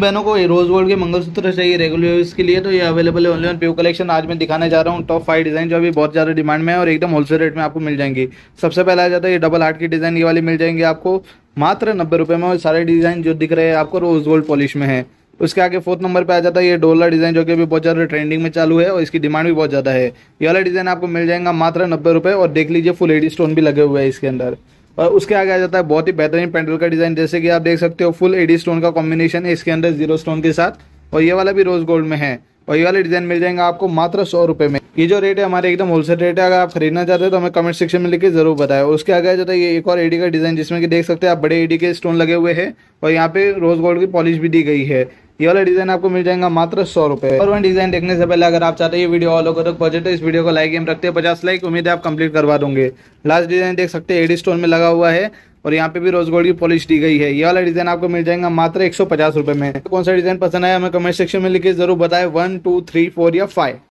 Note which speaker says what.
Speaker 1: बहनों को rose gold के मंगलसूत्र चाहिए रेगुलर यूज के लिए तो ये अवेलेबल है ओनली ऑन प्यू कलेक्शन आज मैं दिखाने जा रहा हूँ टॉप फाइव डिजाइन जो अभी बहुत ज़्यादा डिमांड में है और एकदम होलसेल रेट में आपको मिल जाएंगी सबसे पहला आ जाता है ये डबल हार्ट की डिजाइन ये वाली मिल जाएंगी आपको मात्र नब्बे रुपये में सारे डिजाइन जो दिख रहे हैं आपको रोज गोल्ड पॉलिश में है उसके आगे फोर्थ नंबर पे आ जाता है ये डोला डिज़ाइन जो कि अभी बहुत ज़्यादा ट्रेंडिंग में चालू है और इसकी डिमांड भी बहुत ज़्यादा है ये वाला डिज़ाइन आपको मिल जाएगा मात्र नब्बे रुपए और देख लीजिए फुल एडी स्टोन भी लगे हुए हैं इसके अंदर और उसके आगे आ जाता है बहुत ही बेहतरीन पेंडल का डिज़ाइन जैसे कि आप देख सकते हो फुल एडी स्टोन का कॉम्बिनेशन है इसके अंदर जीरो स्टोन के साथ और ये वाला भी रोज गोल्ड में है और ये वाले डिज़ाइन मिल जाएंगे आपको मात्र सौ रुपए में ये जो रेट है हमारे एकदम होलसेल रेट है अगर आप खरीदना चाहते हो तो हमें कमेंट सेक्शन में के जरूर बताए उसके आगे जाता है ये एक और एडी का डिज़ाइन जिसमें कि देख सकते हैं आप बड़े एडी के स्टोन लगे हुए हैं और यहाँ पे रोज गोल्ड की पॉलिश भी दी गई है ये वाला डिजाइन आपको मिल जाएगा मात्र सौ रुपए और वन डिजाइन देखने से पहले अगर आप चाहते हैं ये वीडियो ऑल ओवर तो बजट इस वीडियो को लाइक एम रखते हैं पचास लाइक उम्मीद है आप कंप्लीट करवा दूंगे लास्ट डिजाइन देख सकते हैं एडी स्टोन में लगा हुआ है और यहाँ पे भी रोज गोल्ड की पॉलिश दी गई है ये वाला डिजाइन आपको मिल जाएगा मात्र एक सौ में कौन सा डिजाइन पसंद आया हमें कमेंट सेक्शन में लिखे जरूर बताए वन टू थ्री फोर या फाइव